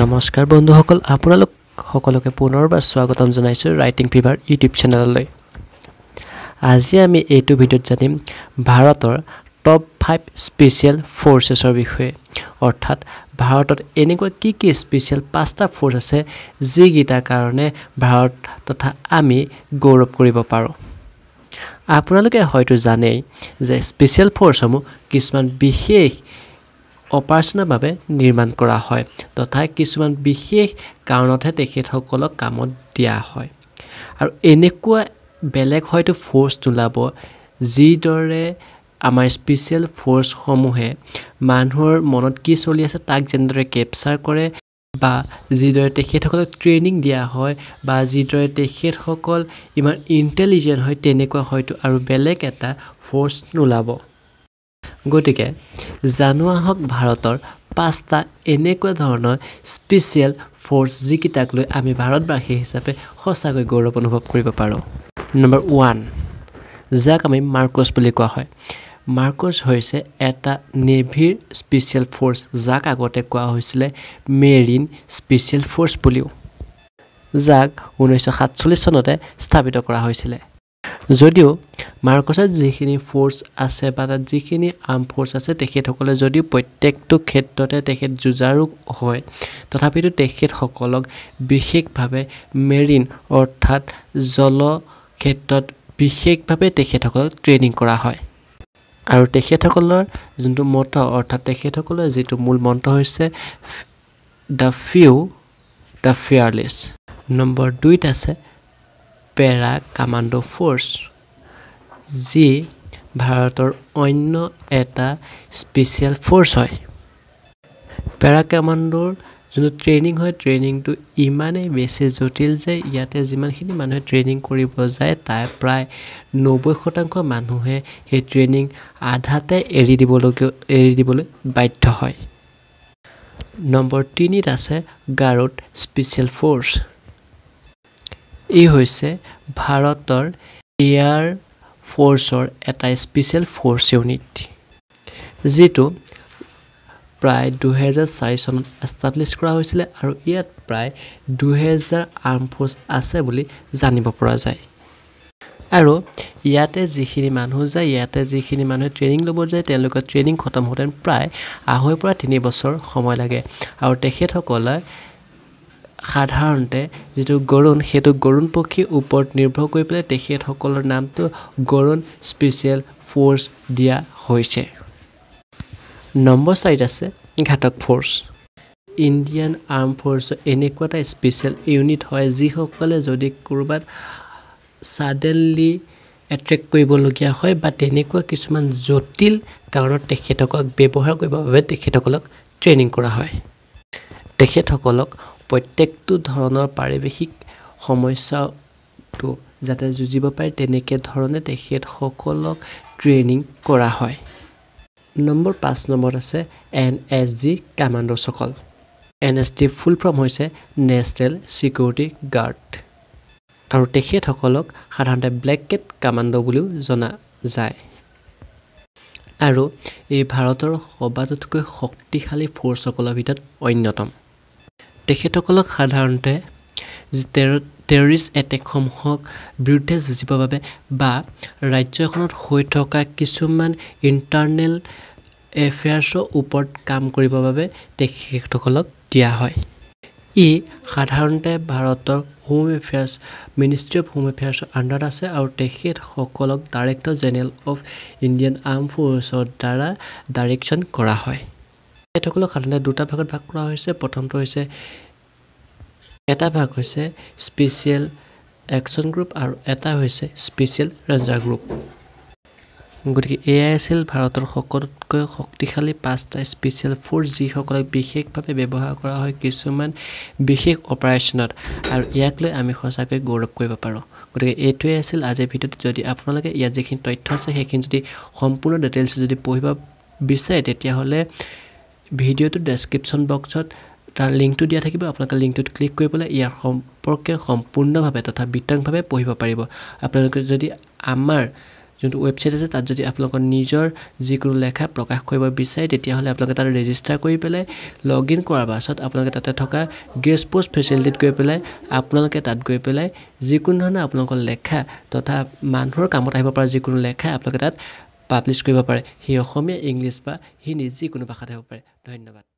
নমস্কাৰ বন্ধুসকল আপোনালোক সকলোকে পুনৰবাৰ স্বাগতম জনাইছোঁ ৰাইটিং ফিভাৰ ইউটিউব চেনেললৈ আজি আমি এইটো ভিডিঅ'ত জানিম ভাৰতৰ টপ ফাইভ স্পেচিয়েল ফ'ৰ্চেছৰ বিষয়ে অৰ্থাৎ ভাৰতত এনেকুৱা কি কি স্পেচিয়েল পাঁচটা ফ'ৰ্চ আছে যিকেইটাৰ কাৰণে ভাৰত তথা আমি গৌৰৱ কৰিব পাৰোঁ আপোনালোকে হয়তো জানেই যে স্পেচিয়েল ফ'ৰ্চসমূহ কিছুমান বিশেষ অপাৰেশ্যনৰ বাবে নিৰ্মাণ কৰা হয় তথা কিছুমান বিশেষ কাৰণতহে তেখেতসকলক কামত দিয়া হয় আৰু এনেকুৱা বেলেগ হয়তো ফ'ৰ্চ নোলাব যিদৰে আমাৰ স্পেচিয়েল ফ'ৰ্চসমূহে মানুহৰ মনত কি চলি আছে তাক যেনেদৰে কেপচাৰ কৰে বা যিদৰে তেখেতসকলক ট্ৰেইনিং দিয়া হয় বা যিদৰে তেখেতসকল ইমান ইণ্টেলিজেণ্ট হয় তেনেকুৱা হয়তো আৰু বেলেগ এটা ফ'ৰ্চ নোলাব গতিকে জানো আহক ভাৰতৰ পাঁচটা এনেকুৱা ধৰণৰ স্পেচিয়েল ফ'ৰ্চ যিকেইটাক লৈ আমি ভাৰতবাসী হিচাপে সঁচাকৈ গৌৰৱ অনুভৱ কৰিব পাৰোঁ নম্বৰ ওৱান যাক আমি মাৰ্কছ বুলি কোৱা হয় মাৰ্কছ হৈছে এটা নেভিৰ স্পেচিয়েল ফ'ৰ্চ যাক আগতে কোৱা হৈছিলে মেৰিন স্পেচিয়েল ফ'ৰ্চ বুলিও যাক ঊনৈছশ সাতচল্লিছ চনতে স্থাপিত কৰা হৈছিলে যদিও মাৰ্কছত যিখিনি ফ'ৰ্চ আছে বা তাত যিখিনি আৰ্ম ফ'ৰ্চ আছে তেখেতসকলে যদিও প্ৰত্যেকটো ক্ষেত্ৰতে তেখেত যুঁজাৰু হয় তথাপিতো তেখেতসকলক বিশেষভাৱে মেৰিন অৰ্থাৎ জল ক্ষেত্ৰত বিশেষভাৱে তেখেতসকলক ট্ৰেইনিং কৰা হয় আৰু তেখেতসকলৰ যোনটো মত অৰ্থাৎ তেখেতসকলৰ যিটো মূল মন্ত্ৰ হৈছে the few the fearless number দুইত আছে পেৰা কামাণ্ডো ফ'ৰ্চ যি ভাৰতৰ অন্য এটা স্পেচিয়েল ফ'ৰ্চ হয় পেৰা কামাণ্ডোৰ যোনটো ট্ৰেইনিং হয় ট্ৰেইনিংটো ইমানেই বেছি জটিল যে ইয়াতে যিমানখিনি মানুহে ট্ৰেইনিং কৰিব যায় তাৰ প্ৰায় নব্বৈ শতাংশ মানুহে সেই ট্ৰেইনিং আধাতে এৰি দিবলৈ এৰি দিবলৈ বাধ্য হয় নম্বৰ তিনিত আছে গাৰোত স্পেচিয়েল ফ'ৰ্চ ই হৈছে ভাৰতৰ এয়াৰ ফ'ৰ্চৰ এটা স্পেচিয়েল ফ'ৰ্চ ইউনিট যিটো প্ৰায় দুহেজাৰ চাৰি চনত এষ্টাব্লিছ কৰা হৈছিলে আৰু ইয়াত প্ৰায় দুহেজাৰ আৰ্ম ফ'ৰ্চ আছে বুলি জানিব পৰা যায় আৰু ইয়াতে যিখিনি মানুহ যায় ইয়াতে যিখিনি মানুহে ট্ৰেইনিং ল'ব যায় তেওঁলোকে ট্ৰেইনিং খতম হওঁতে প্ৰায় আঢ়ৈৰ পৰা তিনি বছৰ সময় লাগে আৰু তেখেতসকলে সাধাৰণতে যিটো গৰুণ সেইটো গৰুণ পক্ষীৰ ওপৰত নিৰ্ভৰ কৰি পেলাই তেখেতসকলৰ নামটো গৰুণ স্পেচিয়েল ফ'ৰ্চ দিয়া হৈছে নম্বৰ চাৰিত আছে ঘাতক ফ'ৰ্চ ইণ্ডিয়ান আৰ্ম ফ'ৰ্চৰ এনেকুৱা এটা স্পেচিয়েল ইউনিট হয় যিসকলে যদি ক'ৰবাত ছাডেনলি এট্ৰেক্ট কৰিবলগীয়া হয় বা তেনেকুৱা কিছুমান জটিল কাৰণত তেখেতসকলক ব্যৱহাৰ কৰিবৰ বাবে তেখেতসকলক ট্ৰেইনিং কৰা হয় তেখেতসকলক প্ৰত্যেকটো ধৰণৰ পাৰিৱেশিক সমস্যাটো যাতে যুঁজিব পাৰে তেনেকৈ ধৰণে তেখেতসকলক ট্ৰেইনিং কৰা হয় নম্বৰ পাঁচ নম্বৰ আছে এন এছ জি কামাণ্ডোসকল N S G full form হৈছে নেশ্যনেল ছিকিউৰিটি গাৰ্ড আৰু তেখেতসকলক সাধাৰণতে ব্লেক কেট কামাণ্ড বুলিও জনা যায় আৰু এই ভাৰতৰ সবাতোতকৈ শক্তিশালী ফ'ৰ্চসকলৰ ভিতৰত অন্যতম তেখেতসকলক সাধাৰণতে টেৰৰিষ্ট এটেকসমূহক বিৰুদ্ধে যুঁজিবৰ বাবে বা ৰাজ্যখনত হৈ থকা কিছুমান ইণ্টাৰনেল এফেয়াৰ্ছৰ ওপৰত কাম কৰিবৰ বাবে তেখেতসকলক দিয়া হয় ই সাধাৰণতে ভাৰতৰ home affairs ministry of home এফেয়াৰ্ছৰ আণ্ডাৰত আছে আৰু তেখেতসকলক director general of Indian armed ফ'ৰ্চৰ দ্বাৰা ডাইৰেকশ্যন কৰা হয় এইসকলক সাধাৰণতে দুটা ভাগত ভাগ কৰা হৈছে প্ৰথমটো হৈছে এটা ভাগ হৈছে স্পেচিয়েল একশ্যন গ্ৰুপ আৰু এটা হৈছে স্পেচিয়েল ৰেঞ্জাৰ গ্ৰুপ গতিকে এয়াই আছিল ভাৰতৰ সকলোতকৈ শক্তিশালী পাঁচটা স্পেচিয়েল ফ'ৰ্চ যিসকলক বিশেষভাৱে ব্যৱহাৰ কৰা হয় কিছুমান বিশেষ অপাৰেশ্যনত আৰু ইয়াক লৈ আমি সঁচাকৈ গৌৰৱ কৰিব পাৰোঁ গতিকে এইটোৱে আছিল আজিৰ ভিডিঅ'টো যদি আপোনালোকে ইয়াত যিখিনি তথ্য আছে সেইখিনি যদি সম্পূৰ্ণ ডিটেইলছ যদি পঢ়িব বিচাৰে তেতিয়াহ'লে ভিডিঅ'টো ডেছক্ৰিপশ্যন বক্সত তাৰ লিংকটো দিয়া থাকিব আপোনালোকে লিংকটোত ক্লিক কৰি পেলাই ইয়াৰ সম্পৰ্কে সম্পূৰ্ণভাৱে তথা বিতংভাৱে পঢ়িব পাৰিব আপোনালোকে যদি আমাৰ যোনটো ৱেবছাইট আছে তাত যদি আপোনালোকৰ নিজৰ যিকোনো লেখা প্ৰকাশ কৰিব বিচাৰে তেতিয়াহ'লে আপোনালোকে তাত ৰেজিষ্টাৰ কৰি পেলাই লগ ইন কৰাৰ পাছত আপোনালোকে তাতে থকা গেছ পষ্ট ফেচিলিটিত গৈ পেলাই আপোনালোকে তাত গৈ পেলাই যিকোনো ধৰণৰ আপোনালোকৰ লেখা তথা মানুহৰ কামত আহিব পৰা যিকোনো লেখা আপোনালোকে তাত পাব্লিছ কৰিব পাৰে সি অসমীয়া ইংলিছ বা সি হিন্দী যিকোনো ভাষাতে হ'ব পাৰে ধন্যবাদ